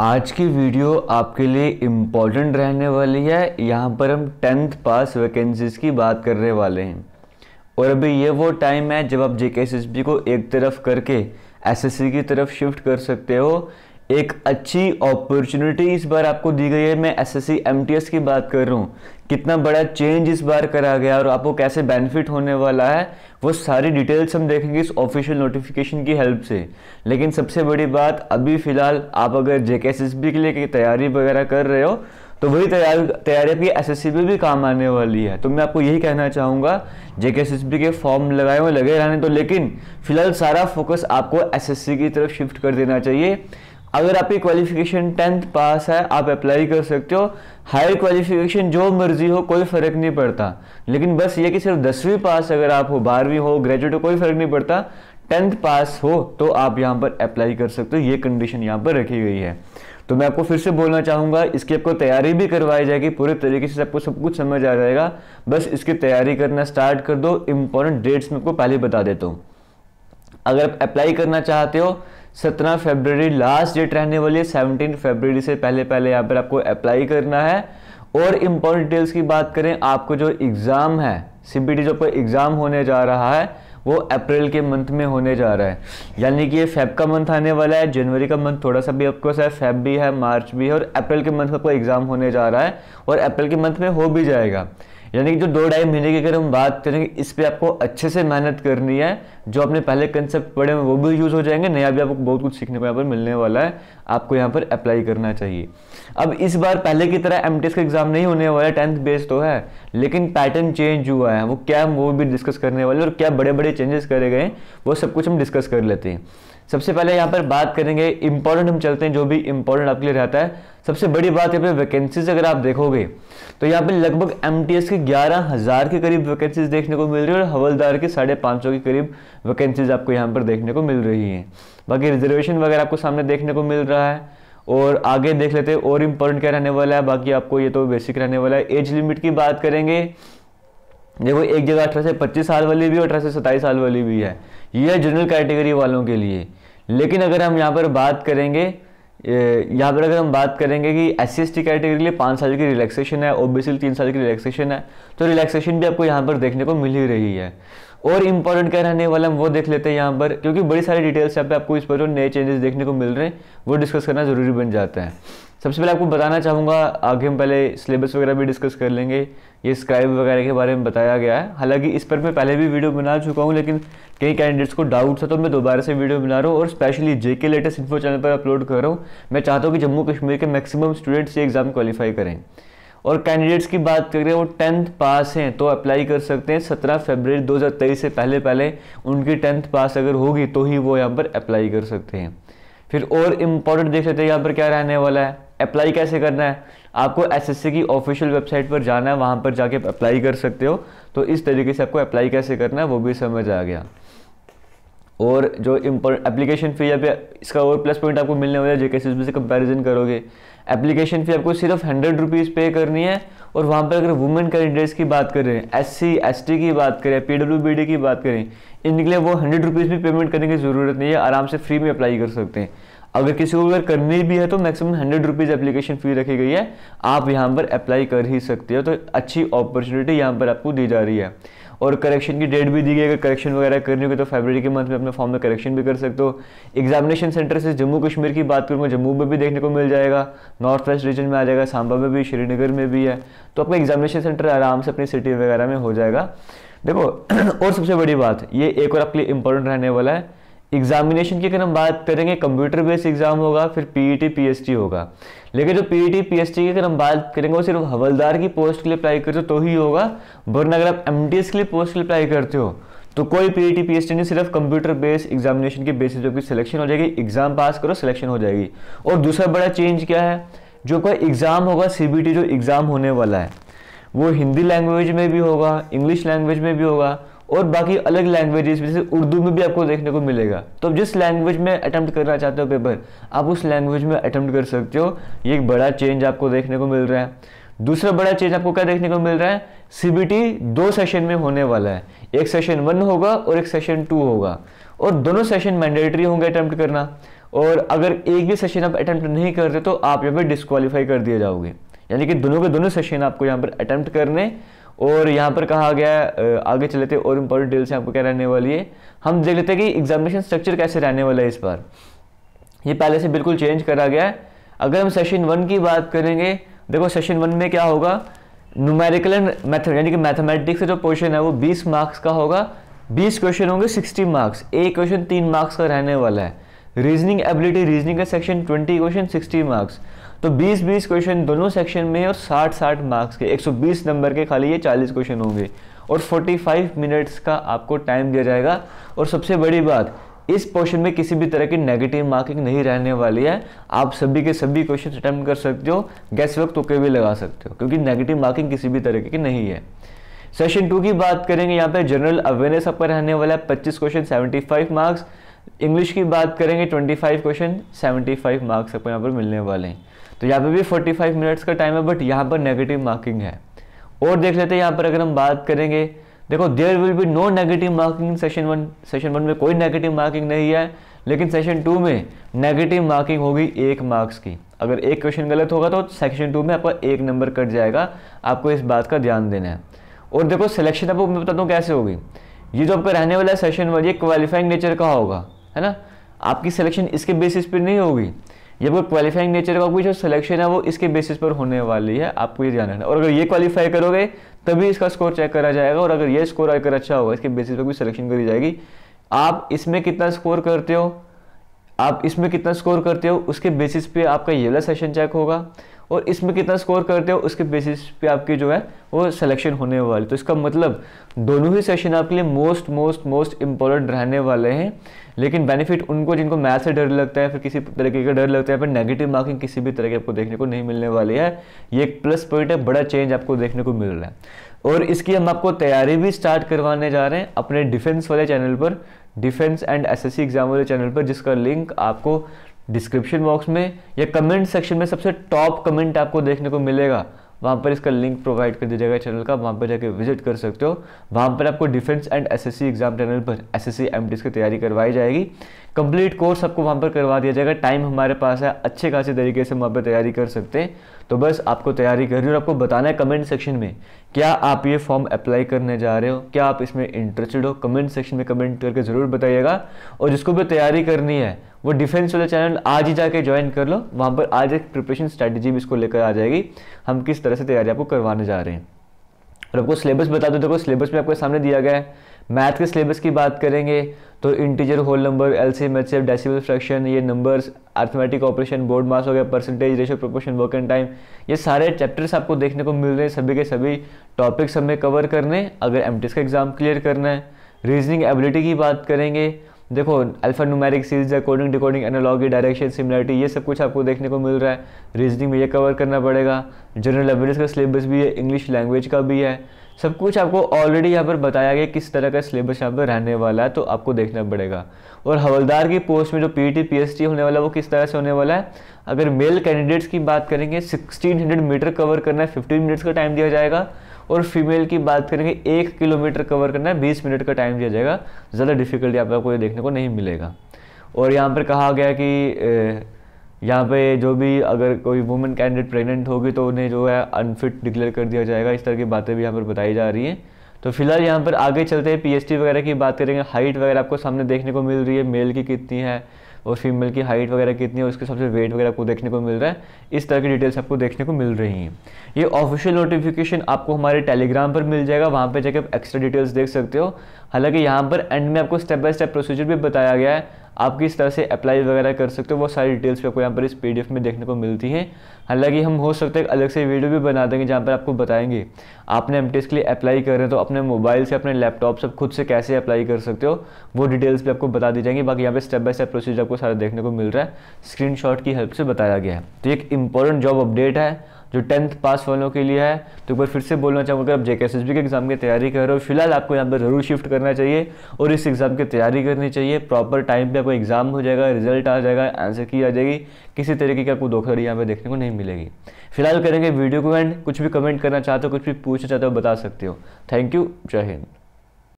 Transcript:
आज की वीडियो आपके लिए इम्पॉर्टेंट रहने वाली है यहाँ पर हम टेंथ पास वैकेंसीज़ की बात करने वाले हैं और अभी ये वो टाइम है जब आप जे को एक तरफ करके एसएससी की तरफ शिफ्ट कर सकते हो एक अच्छी अपॉर्चुनिटी इस बार आपको दी गई है मैं एसएससी एमटीएस की बात कर रहा हूँ कितना बड़ा चेंज इस बार करा गया और आपको कैसे बेनिफिट होने वाला है वो सारी डिटेल्स हम देखेंगे इस ऑफिशियल नोटिफिकेशन की हेल्प से लेकिन सबसे बड़ी बात अभी फ़िलहाल आप अगर जे के के लिए तैयारी वगैरह कर रहे हो तो वही तैयारी तैयारी आपकी एस में भी काम आने वाली है तो मैं आपको यही कहना चाहूँगा जे के के फॉर्म लगाए हुए लगे रहने तो लेकिन फिलहाल सारा फोकस आपको एस की तरफ शिफ्ट कर देना चाहिए अगर आपकी क्वालिफिकेशन टेंथ पास है आप अप्लाई कर सकते हो हायर क्वालिफिकेशन जो मर्जी हो कोई फ़र्क नहीं पड़ता लेकिन बस ये कि सिर्फ दसवीं पास अगर आप हो बारहवीं हो ग्रेजुएट हो कोई फ़र्क नहीं पड़ता टेंथ पास हो तो आप यहाँ पर अप्लाई कर सकते हो ये कंडीशन यहाँ पर रखी गई है तो मैं आपको फिर से बोलना चाहूँगा इसकी आपको तैयारी भी करवाई जाएगी पूरे तरीके से आपको सब कुछ समझ आ जाएगा बस इसकी तैयारी करना स्टार्ट कर दो इंपॉर्टेंट डेट्स मैं आपको पहले बता देता हूँ अगर आप अप्लाई करना चाहते हो सत्रह फरवरी लास्ट डेट रहने वाली है सेवनटीन फरवरी से पहले पहले यहाँ पर आपको अप्लाई करना है और इम्पोर्टेंट डिटेल्स की बात करें आपको जो एग्ज़ाम है सी जो आपका एग्ज़ाम होने जा रहा है वो अप्रैल के मंथ में होने जा रहा है यानी कि ये फेब का मंथ आने वाला है जनवरी का मंथ थोड़ा सा भी आपको है फेब भी है मार्च भी है और अप्रैल के मंथ में आपका एग्ज़ाम होने जा रहा है और अप्रैल के मंथ में हो भी जाएगा यानी कि जो दो ढाई महीने की अगर हम बात करेंगे इस पर आपको अच्छे से मेहनत करनी है जो आपने पहले कंसेप्ट पढ़े हैं वो भी यूज़ हो जाएंगे नया भी आपको बहुत कुछ सीखने को यहाँ पर मिलने वाला है आपको यहाँ पर अप्लाई करना चाहिए अब इस बार पहले की तरह एम का एग्ज़ाम नहीं होने वाला है टेंथ बेस तो है लेकिन पैटर्न चेंज हुआ है वो क्या वो भी डिस्कस करने वाले और क्या बड़े बड़े चेंजेस करे गए वो सब कुछ हम डिस्कस कर लेते हैं सबसे पहले यहाँ पर बात करेंगे इंपॉर्टेंट हम चलते हैं जो भी इंपॉर्टेंट आपके लिए रहता है सबसे बड़ी बात यहाँ पे वैकेंसीज अगर आप देखोगे तो यहाँ पे लगभग एम के ग्यारह हज़ार के करीब वैकेंसीज देखने को मिल रही है और हवलदार के साढ़े पाँच सौ के करीब वैकेंसीज आपको यहाँ पर देखने को मिल रही हैं बाकी रिजर्वेशन वगैरह आपको सामने देखने को मिल रहा है और आगे देख लेते हैं और इम्पोर्टेंट क्या रहने वाला है बाकी आपको ये तो बेसिक रहने वाला है एज लिमिट की बात करेंगे देखो एक जगह अठारह से पच्चीस साल वाली भी और अठारह से सत्ताईस साल वाली भी है ये है जनरल कैटेगरी वालों के लिए लेकिन अगर हम यहाँ पर बात करेंगे यहाँ पर अगर हम बात करेंगे कि एस सी कैटेगरी के लिए पाँच साल की रिलैक्सेशन है ओ बी तीन साल की रिलैक्सेशन है तो रिलैक्सेशन भी आपको यहाँ पर देखने को मिल ही रही है और इम्पॉर्टेंट क्या रहने वाला हम वो देख लेते हैं यहाँ पर क्योंकि बड़ी सारी डिटेल्स यहाँ पे आपको इस पर जो नए चेंजेस देखने को मिल रहे हैं वो डिस्कस करना ज़रूरी बन जाता है सबसे पहले आपको बताना चाहूँगा आगे हम पहले सिलेबस वगैरह भी डिस्कस कर लेंगे ये स्क्राइब वगैरह के बारे में बताया गया है हालांकि इस पर मैं पहले भी वीडियो बना चुका हूँ लेकिन कई कैंडिडेट्स को डाउट था तो मैं दोबारा से वीडियो बना रहा हूँ और specially JK latest info channel पर अपलोड कर रहा हूँ मैं चाहता हूँ कि जम्मू कश्मीर के मैक्सिमम स्टूडेंट्स ये एग्ज़ाम क्वालिफाई करें और कैंडिडेट्स की बात करें वो टेंथ पास हैं तो अप्लाई कर सकते हैं सत्रह फरवरी दो से पहले पहले उनकी टेंथ पास अगर होगी तो ही वो यहाँ पर अप्लाई कर सकते हैं फिर और इम्पोर्टेंट देख लेते हैं यहाँ पर क्या रहने वाला है अप्लाई कैसे करना है आपको एसएससी की ऑफिशियल वेबसाइट पर जाना है वहाँ पर जाके अप्लाई कर सकते हो तो इस तरीके से आपको अप्लाई कैसे करना है वो भी समझ आ गया और जो इम्पोर्ट एप्लीकेशन फी या पे इसका और प्लस पॉइंट आपको मिलने वाला है जेके सी से कंपैरिजन करोगे एप्लीकेशन फ़ी आपको सिर्फ हंड्रेड रुपीज़ पे करनी है और वहाँ पर अगर वुमेन कैंडिडेट्स की बात करें एस सी एस टी की बात करें पी की बात करें इनके लिए वो हंड्रेड रुपीज़ भी पेमेंट करने की ज़रूरत नहीं है आराम से फ्री में अप्लाई कर सकते हैं अगर किसी को अगर करनी भी है तो maximum hundred rupees application fee रखी गई है आप यहाँ पर अप्लाई कर ही सकते हो तो अच्छी अपॉर्चुनिटी यहाँ पर आपको दी जा रही है और करेक्शन की डेट भी दी गई अगर करेक्शन वगैरह करनी होगी तो फेबररी के मंथ में अपने फॉर्म में करेक्शन भी कर सकते हो एग्जामिनेशन सेंटर से जम्मू कश्मीर की बात करूँ जम्मू में भी देखने को मिल जाएगा नॉर्थ वेस्ट रीजन में आ जाएगा सांबा में भी श्रीनगर में भी है तो अपना एग्जामिनेशन सेंटर आराम से अपनी सिटी वगैरह में हो जाएगा देखो और सबसे बड़ी बात ये एक और आपके लिए इंपॉर्टेंट रहने वाला है एग्जामिनेशन की अगर हम बात करेंगे कंप्यूटर बेस्ड एग्जाम होगा फिर पीईटी पीएसटी e होगा लेकिन जो पीईटी पीएसटी e की अगर हम बात करेंगे वो सिर्फ हवलदार की पोस्ट के लिए अप्लाई करते हो तो ही होगा वरना अगर आप एम के लिए पोस्ट के लिए अप्लाई करते हो तो कोई पीईटी पीएसटी e नहीं सिर्फ कंप्यूटर बेस्ड एग्जामिनेशन के बेसिस जो कि सिलेक्शन हो जाएगी एग्जाम पास करो सिलेक्शन हो जाएगी और दूसरा बड़ा चेंज क्या है जो कोई एग्ज़ाम होगा सीबीटी जो एग्ज़ाम होने वाला है वो हिंदी लैंग्वेज में भी होगा इंग्लिश लैंग्वेज में भी होगा और बाकी अलग लैंग्वेजेस जैसे उर्दू में भी आपको देखने को मिलेगा तो जिस लैंग्वेज में अटैम्प्ट करना चाहते हो पेपर आप उस लैंग्वेज में अटैम्प्ट कर सकते हो ये एक बड़ा चेंज आपको देखने को मिल रहा है दूसरा बड़ा चेंज आपको क्या देखने को मिल रहा है सीबीटी दो सेशन में होने वाला है एक सेशन वन होगा और एक सेशन टू होगा और दोनों सेशन मैंडेटरी होंगे अटैम्प्ट करना और अगर एक भी सेशन आप अटैम्प्ट नहीं करते तो आप यहाँ पर डिस्कवालीफाई कर दिए जाओगे यानी कि दोनों के दोनों सेशन आपको यहाँ पर अटैम्प्ट करने और यहाँ पर कहा गया है आगे चलेते और इम्पोर्टेंट यहाँ आपको क्या रहने वाली है हम देख लेते हैं कि एग्जामिनेशन स्ट्रक्चर कैसे रहने वाला है इस बार ये पहले से बिल्कुल चेंज करा गया है अगर हम सेशन वन की बात करेंगे देखो सेशन वन में क्या होगा न्यूमेरिकल एंड मैथड यानी कि मैथमेटिक्स का जो पोर्शन है वो बीस मार्क्स का होगा बीस क्वेश्चन होंगे सिक्सटी मार्क्स एक क्वेश्चन तीन मार्क्स का रहने वाला है रीजनिंग एबिलिटी रीजनिंग का section twenty question sixty marks तो 20-20 क्वेश्चन दोनों सेक्शन में और 60-60 मार्क्स के 120 नंबर के खाली ये 40 क्वेश्चन होंगे और 45 मिनट्स का आपको टाइम दिया जाएगा और सबसे बड़ी बात इस पोर्शन में किसी भी तरह की नेगेटिव मार्किंग नहीं रहने वाली है आप सभी के सभी क्वेश्चन अटैम्प्ट कर सकते हो गैस वक्त तुके भी लगा सकते हो क्योंकि नेगेटिव मार्किंग किसी भी तरह की नहीं है सेशन टू की बात करेंगे यहाँ पे जनरल अवेयरनेस आपका रहने वाला है पच्चीस question seventy five marks English की बात करेंगे twenty five question seventy five marks आपको यहाँ पर मिलने वाले हैं तो यहाँ पे भी 45 मिनट्स का टाइम है बट यहाँ पर नेगेटिव मार्किंग है और देख लेते हैं यहाँ पर अगर हम बात करेंगे देखो there will be no negative marking session one session one में कोई नेगेटिव मार्किंग नहीं है लेकिन सेशन टू में नेगेटिव मार्किंग होगी एक मार्क्स की अगर एक क्वेश्चन गलत होगा तो सेक्शन टू में आपका एक नंबर कट जाएगा आपको इस बात का ध्यान देना है और देखो सिलेक्शन आपको मैं बताता हूँ कैसे होगी ये जो आपका रहने वाला सेशन वन ये क्वालिफाइंग नेचर का होगा है ना आपकी सिलेक्शन इसके बेसिस पर नहीं होगी ये आपको क्वालिफाइंग नेचर का कोई जो सिलेक्शन है वो इसके बेसिस पर होने वाली है आपको ये ध्यान रखना और अगर ये क्वालिफाई करोगे तभी इसका स्कोर चेक करा जाएगा और अगर ये स्कोर अगर अच्छा होगा इसके बेसिस पर भी सिलेक्शन करी जाएगी आप इसमें कितना स्कोर करते हो आप इसमें कितना स्कोर करते हो उसके बेसिस पे आपका ये वाला सेशन चेक होगा और इसमें कितना स्कोर करते हो उसके बेसिस पे आपकी जो है वो सिलेक्शन होने वाली तो इसका मतलब दोनों ही सेशन आपके लिए मोस्ट मोस्ट मोस्ट इंपॉर्टेंट रहने वाले हैं लेकिन बेनिफिट उनको जिनको मैथ से डर लगता है फिर किसी तरीके का डर लगता है फिर नेगेटिव मार्किंग किसी भी तरह की आपको देखने को नहीं मिलने वाली है ये एक प्लस पॉइंट है बड़ा चेंज आपको देखने को मिल रहा है और इसकी हम आपको तैयारी भी स्टार्ट करवाने जा रहे हैं अपने डिफेंस वाले चैनल पर डिफेंस एंड एसएससी एग्जाम वाले चैनल पर जिसका लिंक आपको डिस्क्रिप्शन बॉक्स में या कमेंट सेक्शन में सबसे टॉप कमेंट आपको देखने को मिलेगा वहाँ पर इसका लिंक प्रोवाइड कर दिया जाएगा चैनल का वहाँ पर जाके विजिट कर सकते हो वहाँ पर आपको defence and SSC exam channel पर एसएससी एमडीएस की तैयारी करवाई जाएगी कंप्लीट कोर्स आपको वहाँ पर करवा दिया जाएगा टाइम हमारे पास है अच्छे खासे तरीके से वहाँ पर तैयारी कर सकते हैं तो बस आपको तैयारी करनी और आपको बताना है कमेंट सेक्शन में क्या आप ये फॉर्म अप्लाई करने जा रहे हो क्या आप इसमें इंटरेस्टेड हो कमेंट सेक्शन में कमेंट करके ज़रूर बताइएगा और जिसको भी तैयारी करनी है वो डिफेंस वाला चैनल आज ही जाके ज्वाइन कर लो वहाँ पर आज एक प्रिपरेशन स्ट्रैटेजी भी इसको लेकर आ जाएगी हम किस तरह से तैयारी आपको करवाने जा रहे हैं और आपको सिलेबस बता दो देखो सिलेबस में आपके सामने दिया गया है मैथ के सिलेबस की बात करेंगे तो integer whole number L C M H F decimal fraction ये numbers arithmetic operation BODMAS हो गया percentage ratio proportion work and time ये सारे चैप्टर्स आपको देखने को मिल रहे हैं सभी के सभी टॉपिक्स हमें कवर करने अगर एम का एग्ज़ाम क्लियर करना है रीजनिंग एबिलिटी की बात करेंगे देखो alphanumeric series coding decoding analogy direction similarity ये सब कुछ आपको देखने को मिल रहा है रीजनिंग में ये कवर करना पड़ेगा जनरल अवेयरनेस का सिलेबस भी है इंग्लिश लैंग्वेज का भी है सब कुछ आपको ऑलरेडी यहाँ पर बताया गया किस तरह का सिलेबस यहाँ पर रहने वाला है तो आपको देखना पड़ेगा और हवलदार की पोस्ट में जो P T P S T होने वाला है वो किस तरह से होने वाला है अगर मेल कैंडिडेट्स की बात करेंगे सिक्सटीन मीटर कवर करना है फिफ्टीन मिनट्स का टाइम दिया जाएगा और फीमेल की बात करेंगे एक किलोमीटर कवर करना है बीस मिनट का टाइम दिया जाएगा ज़्यादा डिफिकल्टी आप को ये देखने को नहीं मिलेगा और यहाँ पर कहा गया कि यहाँ पे जो भी अगर कोई वुमेन कैंडिडेट प्रेग्नेंट होगी तो उन्हें जो है अनफिट डिक्लेयर कर दिया जाएगा इस तरह की बातें भी यहाँ पर बताई जा रही हैं तो फिलहाल यहाँ पर आगे चलते हैं पीएचटी वगैरह की बात करेंगे हाइट वगैरह आपको सामने देखने को मिल रही है मेल की कितनी है और फीमेल की हाइट वगैरह कितनी है उसके सबसे वेट वगैरह को देखने को मिल रहा है इस तरह की डिटेल्स आपको देखने को मिल रही हैं ये ऑफिशियल नोटिफिकेशन आपको हमारे टेलीग्राम पर मिल जाएगा वहाँ पर जाकर आप एक्स्ट्रा डिटेल्स देख सकते हो हालांकि यहाँ पर एंड में आपको स्टेप बाई स्टेप प्रोसीजर भी बताया गया है आप किस तरह से अप्लाई वगैरह कर सकते हो वो सारी डिटेल्स भी आपको यहाँ पर इस पी में देखने को मिलती है हालांकि हम हो सकते हैं अलग से वीडियो भी बना देंगे जहाँ पर आपको बताएंगे आपने एम के लिए अप्लाई कर रहे हैं तो अपने मोबाइल से अपने लैपटॉप से खुद से कैसे अप्लाई कर सकते हो वो डिटेल्स भी आपको बता दी जाएंगी बाकी यहाँ पर स्टेप बाय स्टेप प्रोसीजर आपको सारा देखने को मिल रहा है स्क्रीन की हेल्प से बताया गया है तो एक इंपॉर्टेंट जॉब अपडेट है जो टेंथ पास वालों के लिए है तो एक बार फिर से बोलना चाहूँगा अगर आप जेके एस के एग्ज़ाम की तैयारी कर रहे हो फिलहाल आपको यहाँ पर ज़रूर शिफ्ट करना चाहिए और इस एग्ज़ाम की तैयारी करनी चाहिए प्रॉपर टाइम पे आपको एग्ज़ाम हो जाएगा रिजल्ट आ जाएगा आंसर की आ जाएगी किसी तरीके की आपको धोखाधड़ी यहाँ पर देखने को नहीं मिलेगी फिलहाल करेंगे वीडियो को एंड कुछ भी कमेंट करना चाहते हो कुछ भी पूछना चाहते हो बता सकते हो थैंक यू जय हिंद